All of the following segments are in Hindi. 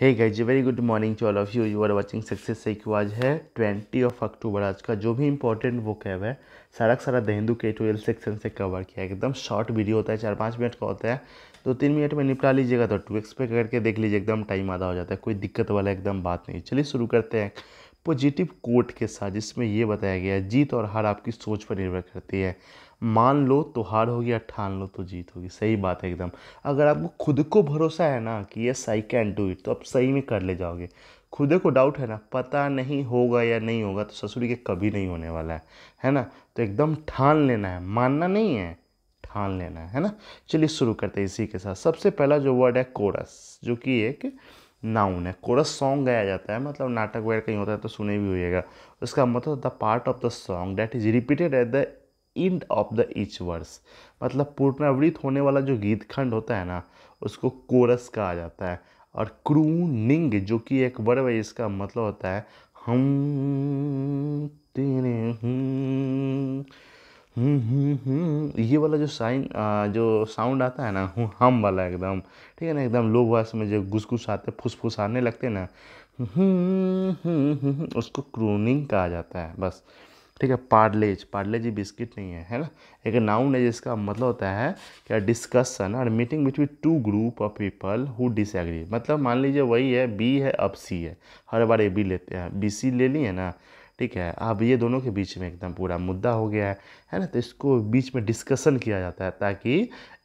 hey guys very good morning to all of you you are watching success सेक्यू आज है ट्वेंटी ऑफ अक्टूबर आज का जो भी इंपॉर्टेंट वो कैब है सारा का सारा दहेंदू के ट्वेल्थ सेक्शन से कवर किया है एकदम शॉर्ट वीडियो होता है चार पाँच मिनट का होता है दो तो तीन मिनट में निपटा लीजिएगा तो टू एक्स पे करके देख लीजिए एकदम टाइम आधा हो जाता है कोई दिक्कत वाला एकदम बात नहीं चलिए शुरू करते हैं पॉजिटिव कोट के साथ जिसमें ये बताया गया जीत और हार आपकी सोच पर निर्भर करती है मान लो तो हार होगी या ठान लो तो जीत होगी सही बात है एकदम अगर आपको खुद को भरोसा है ना कि yes I can do it तो आप सही में कर ले जाओगे खुद को डाउट है ना पता नहीं होगा या नहीं होगा तो ससुरी के कभी नहीं होने वाला है है ना तो एकदम ठान लेना है मानना नहीं है ठान लेना है है ना चलिए शुरू करते हैं इसी के साथ सबसे पहला जो वर्ड है कोरस जो कि एक नाउन है कोरस सॉन्ग गाया जाता है मतलब नाटक वगैरह कहीं होता है तो सुने भी होइएगा उसका मतलब the part of the song that is repeated at the end of the each verse मतलब पुनरावृत्त होने वाला जो गीत खंड होता है ना उसको कोरस कहा जाता है और क्रूनिंग जो कि एक वर्ब है इसका मतलब होता है हम तेरे हम ये वाला जो साइन जो साउंड आता है ना हम वाला एकदम ठीक है ना एकदम लो वॉयस में जो आते फुस आने लगते हैं ना उसको क्रूनिंग कहा जाता है बस ठीक है पार्लेज पार्लेज ही बिस्किट नहीं है है ना एक नाउन है जिसका मतलब होता है क्या डिस्कशन और meeting between two group of people who disagree मतलब मान लीजिए वही है बी है अब सी है हर बार ए बी लेते हैं बी सी ले ली है ना ठीक है अब ये दोनों के बीच में एकदम पूरा मुद्दा हो गया है है ना तो इसको बीच में डिस्कशन किया जाता है ताकि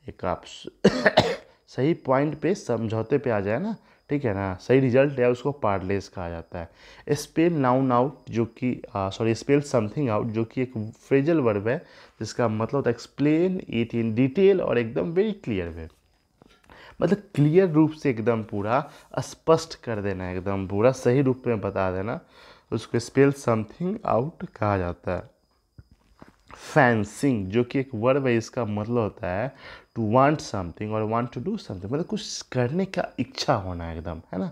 एक आप सही पॉइंट पे समझौते पे आ जाए ना ठीक है ना सही रिजल्ट है उसको पार्लेस कहा जाता है स्पेल नाउन आउट जो कि सॉरी स्पेल समथिंग आउट जो कि एक फ्रेजल वर्ब है जिसका मतलब होता है एक्सप्लेन इट इन डिटेल और एकदम वेरी क्लियर वे मतलब क्लियर रूप से एकदम पूरा स्पष्ट कर देना एकदम पूरा सही रूप में बता देना उसको स्पेल समथिंग आउट कहा जाता है फैंसिंग जो कि एक वर्ब है इसका मतलब होता है टू वांट समथिंग और वांट टू डू समथिंग मतलब कुछ करने का इच्छा होना एकदम है ना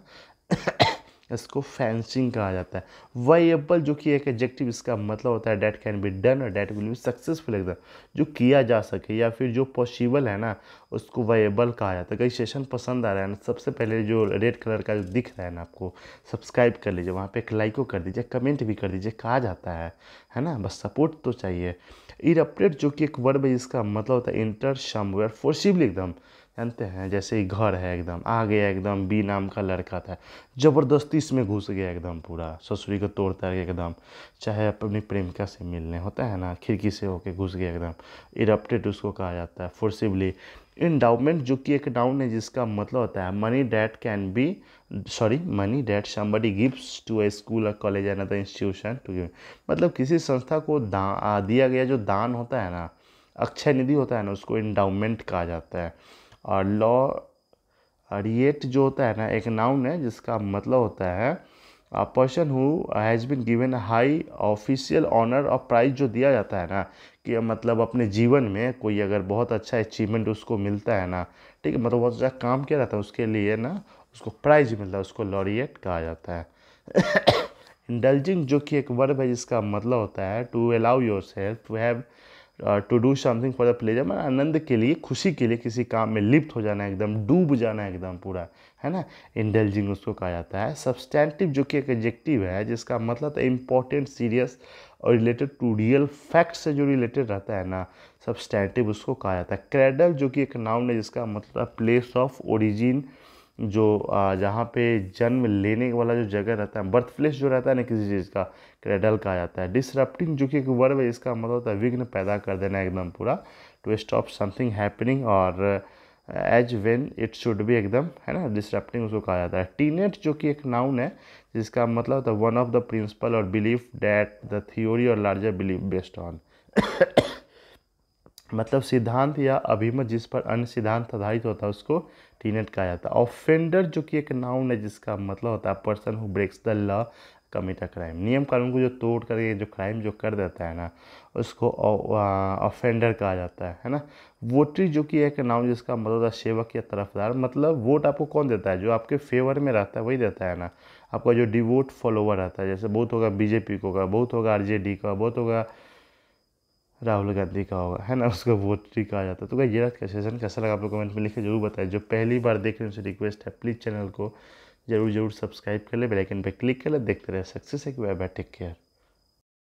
इसको फैंसिंग कहा जाता है वाइएबल जो कि एक एडजेक्टिव इसका मतलब होता है डेट कैन बी डन और डेट विल बी सक्सेसफुल एकदम जो किया जा सके या फिर जो पॉसिबल है ना उसको वाइएबल कहा जाता है कई सेशन पसंद आ रहा है ना सबसे पहले जो रेड कलर का जो दिख रहा है ना आपको सब्सक्राइब कर लीजिए वहाँ पर एक लाइको कर दीजिए कमेंट भी कर दीजिए कहा जाता है है ना बस सपोर्ट तो चाहिए इर अपडेट जो कि एक वर्ड है जिसका मतलब होता है इंटर समवेयर फोर्सिबली एकदम जानते हैं जैसे ही घर है एकदम आ गया एकदम बी नाम का लड़का था ज़बरदस्ती इसमें घुस गया एकदम पूरा ससुरी को तोड़ है एकदम चाहे अपनी प्रेमिका से मिलने होता है ना खिड़की से होके घुस गया एकदम इरप्टेड उसको कहा जाता है फोर्सिबली इंडाउमेंट जो कि एक डाउन है जिसका मतलब होता है money that can be sorry money that somebody gives to a school और college another institution to give मतलब किसी संस्था को दा दिया गया जो दान होता है ना अक्षय निधि होता है ना उसको इंडाउमेंट कहा जाता है और लॉ रिएट जो होता है ना एक नाउन है जिसका मतलब होता है a person who has been given high official honour और प्राइज़ जो दिया जाता है ना कि मतलब अपने जीवन में कोई अगर बहुत अच्छा अचीवमेंट उसको मिलता है ना ठीक है मतलब बहुत अच्छा काम किया जाता है उसके लिए ना उसको प्राइज़ मिलता है उसको लॉरिएट कहा जाता है इंडल्जिंग जो कि एक वर्ब है जिसका मतलब होता है to allow yourself to have to do something for the pleasure मैं आनंद के लिए खुशी के लिए किसी काम में लिप्त हो जाना एकदम डूब जाना एकदम पूरा है ना इंडेलिजिंग उसको कहा जाता है सब्सटैंटिव जो कि एक एजेक्टिव है जिसका मतलब इम्पोर्टेंट सीरियस और रिलेटेड टू रियल फैक्ट से जो रिलेटेड रहता है ना सब्सटैंटिव उसको कहा जाता है क्रेडल जो कि एक नाउन है जिसका मतलब प्लेस ऑफ ओरिजिन जो जहाँ पे जन्म लेने वाला जो जगह रहता है बर्थ प्लेस जो रहता है ना किसी चीज़ का क्रेडल कहा जाता है डिसरप्टिंग जो कि एक वर्ब है इसका मतलब होता है विघ्न पैदा कर देना एकदम पूरा टू स्टॉप समथिंग हैपनिंग और as when it should be एकदम है ना डिसरप्टिंग उसको कहा जाता है टीनेट जो कि एक नाउन है जिसका मतलब होता है वन ऑफ द प्रिंसिपल और बिलीफ डैट द थ्योरी और लार्जर बिलीफ बेस्ड ऑन मतलब सिद्धांत या अभिमत जिस पर अन्य सिद्धांत आधारित होता है उसको टीनेट कहा जाता है ऑफेंडर जो कि एक नाउन है जिसका मतलब होता है person who breaks the law commit a crime नियम कानून को जो तोड़ कर जो क्राइम जो कर देता है ना उसको ऑफेंडर कहा जाता है है ना वोटरी जो कि एक नाउन जिसका मतलब होता है सेवक या तरफदार मतलब वोट आपको कौन देता है जो आपके फेवर में रहता है वही देता है ना आपका जो डिवोट फॉलोवर रहता है जैसे बहुत होगा बीजेपी को का बहुत होगा आरजेडी का बहुत होगा राहुल गांधी का होगा है ना उसका वोट ट्री कहा जाता है तो ये रात का सेशन कैसा लगा आप लोग कमेंट में लिखे जरूर बताएं जो पहली बार देख रहे हैं उनसे रिक्वेस्ट है प्लीज़ चैनल को जरूर जरूर सब्सक्राइब कर ले बेलाइकन पर क्लिक कर ले देखते रहे सक्सेस है कि वह टेक केयर